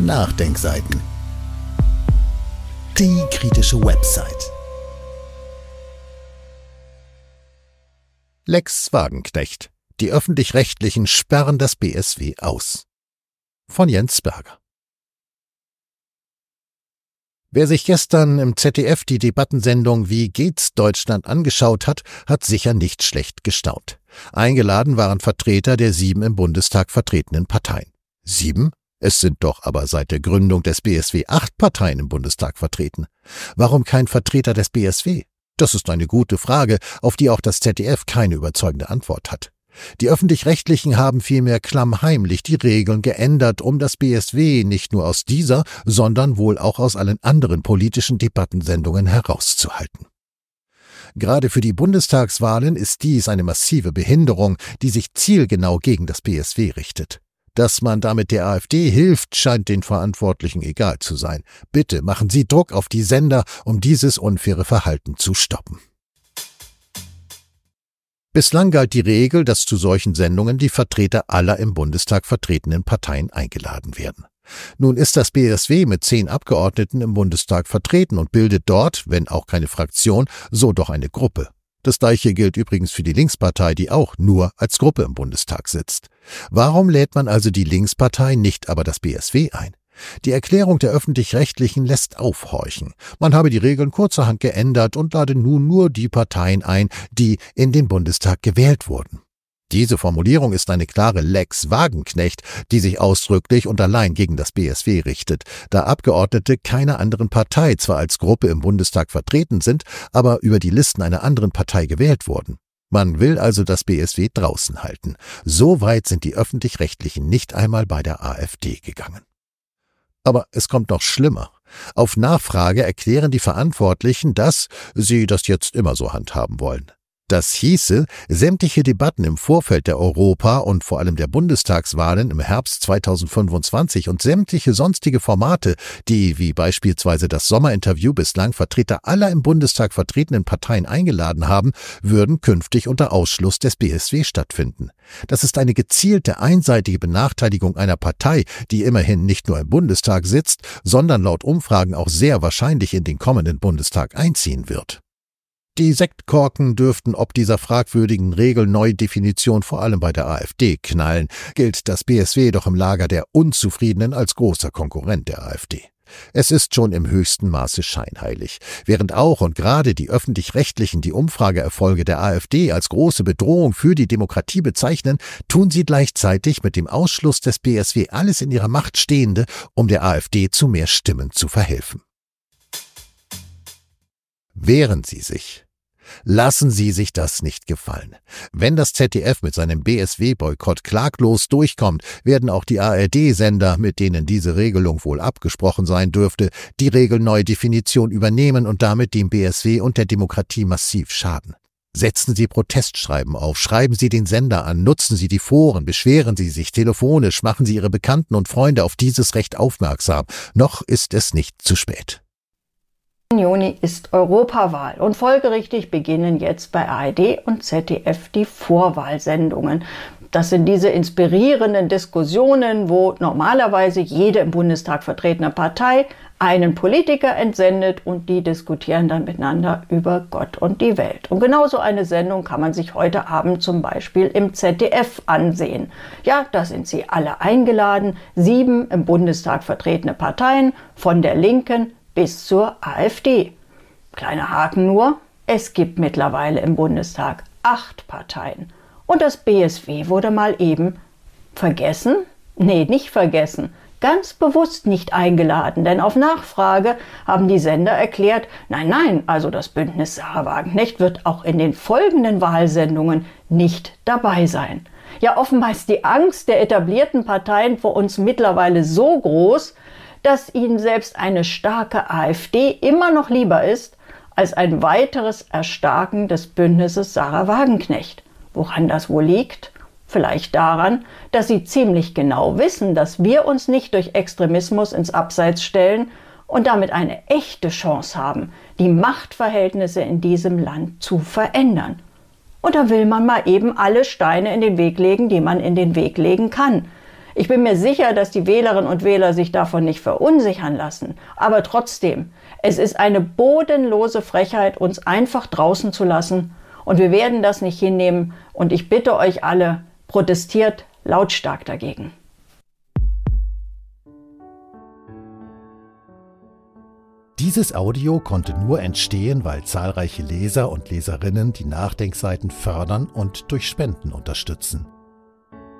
Nachdenkseiten. Die kritische Website. Lex Wagenknecht. Die öffentlich-rechtlichen sperren das BSW aus. Von Jens Berger. Wer sich gestern im ZDF die Debattensendung Wie geht's Deutschland angeschaut hat, hat sicher nicht schlecht gestaunt. Eingeladen waren Vertreter der sieben im Bundestag vertretenen Parteien. Sieben? Es sind doch aber seit der Gründung des BSW acht Parteien im Bundestag vertreten. Warum kein Vertreter des BSW? Das ist eine gute Frage, auf die auch das ZDF keine überzeugende Antwort hat. Die öffentlich-rechtlichen haben vielmehr klammheimlich die Regeln geändert, um das BSW nicht nur aus dieser, sondern wohl auch aus allen anderen politischen Debattensendungen herauszuhalten. Gerade für die Bundestagswahlen ist dies eine massive Behinderung, die sich zielgenau gegen das BSW richtet. Dass man damit der AfD hilft, scheint den Verantwortlichen egal zu sein. Bitte machen Sie Druck auf die Sender, um dieses unfaire Verhalten zu stoppen. Bislang galt die Regel, dass zu solchen Sendungen die Vertreter aller im Bundestag vertretenen Parteien eingeladen werden. Nun ist das BSW mit zehn Abgeordneten im Bundestag vertreten und bildet dort, wenn auch keine Fraktion, so doch eine Gruppe. Das gleiche gilt übrigens für die Linkspartei, die auch nur als Gruppe im Bundestag sitzt. Warum lädt man also die Linkspartei nicht aber das BSW ein? Die Erklärung der öffentlich-rechtlichen lässt aufhorchen. Man habe die Regeln kurzerhand geändert und lade nun nur die Parteien ein, die in den Bundestag gewählt wurden. Diese Formulierung ist eine klare Lex Wagenknecht, die sich ausdrücklich und allein gegen das BSW richtet, da Abgeordnete keiner anderen Partei zwar als Gruppe im Bundestag vertreten sind, aber über die Listen einer anderen Partei gewählt wurden. Man will also das BSW draußen halten. So weit sind die öffentlich-rechtlichen nicht einmal bei der AfD gegangen. Aber es kommt noch schlimmer. Auf Nachfrage erklären die Verantwortlichen, dass sie das jetzt immer so handhaben wollen. Das hieße, sämtliche Debatten im Vorfeld der Europa- und vor allem der Bundestagswahlen im Herbst 2025 und sämtliche sonstige Formate, die wie beispielsweise das Sommerinterview bislang Vertreter aller im Bundestag vertretenen Parteien eingeladen haben, würden künftig unter Ausschluss des BSW stattfinden. Das ist eine gezielte einseitige Benachteiligung einer Partei, die immerhin nicht nur im Bundestag sitzt, sondern laut Umfragen auch sehr wahrscheinlich in den kommenden Bundestag einziehen wird. Die Sektkorken dürften ob dieser fragwürdigen Regelneudefinition vor allem bei der AfD knallen, gilt das BSW doch im Lager der Unzufriedenen als großer Konkurrent der AfD. Es ist schon im höchsten Maße scheinheilig. Während auch und gerade die öffentlich-rechtlichen die Umfrageerfolge der AfD als große Bedrohung für die Demokratie bezeichnen, tun sie gleichzeitig mit dem Ausschluss des BSW alles in ihrer Macht Stehende, um der AfD zu mehr Stimmen zu verhelfen. Wehren Sie sich. Lassen Sie sich das nicht gefallen. Wenn das ZDF mit seinem BSW-Boykott klaglos durchkommt, werden auch die ARD-Sender, mit denen diese Regelung wohl abgesprochen sein dürfte, die Regelneudefinition übernehmen und damit dem BSW und der Demokratie massiv schaden. Setzen Sie Protestschreiben auf, schreiben Sie den Sender an, nutzen Sie die Foren, beschweren Sie sich telefonisch, machen Sie Ihre Bekannten und Freunde auf dieses Recht aufmerksam. Noch ist es nicht zu spät. Juni ist Europawahl und folgerichtig beginnen jetzt bei ARD und ZDF die Vorwahlsendungen. Das sind diese inspirierenden Diskussionen, wo normalerweise jede im Bundestag vertretene Partei einen Politiker entsendet und die diskutieren dann miteinander über Gott und die Welt. Und genauso eine Sendung kann man sich heute Abend zum Beispiel im ZDF ansehen. Ja, da sind sie alle eingeladen, sieben im Bundestag vertretene Parteien, von der Linken bis zur AfD. Kleiner Haken nur, es gibt mittlerweile im Bundestag acht Parteien. Und das BSW wurde mal eben vergessen? Nee, nicht vergessen. Ganz bewusst nicht eingeladen, denn auf Nachfrage haben die Sender erklärt, nein, nein, also das Bündnis Saarwagenknecht wird auch in den folgenden Wahlsendungen nicht dabei sein. Ja, offenbar ist die Angst der etablierten Parteien vor uns mittlerweile so groß, dass ihnen selbst eine starke AfD immer noch lieber ist als ein weiteres Erstarken des Bündnisses Sarah Wagenknecht. Woran das wohl liegt? Vielleicht daran, dass sie ziemlich genau wissen, dass wir uns nicht durch Extremismus ins Abseits stellen und damit eine echte Chance haben, die Machtverhältnisse in diesem Land zu verändern. Und da will man mal eben alle Steine in den Weg legen, die man in den Weg legen kann. Ich bin mir sicher, dass die Wählerinnen und Wähler sich davon nicht verunsichern lassen. Aber trotzdem, es ist eine bodenlose Frechheit, uns einfach draußen zu lassen. Und wir werden das nicht hinnehmen. Und ich bitte euch alle, protestiert lautstark dagegen. Dieses Audio konnte nur entstehen, weil zahlreiche Leser und Leserinnen die Nachdenkseiten fördern und durch Spenden unterstützen.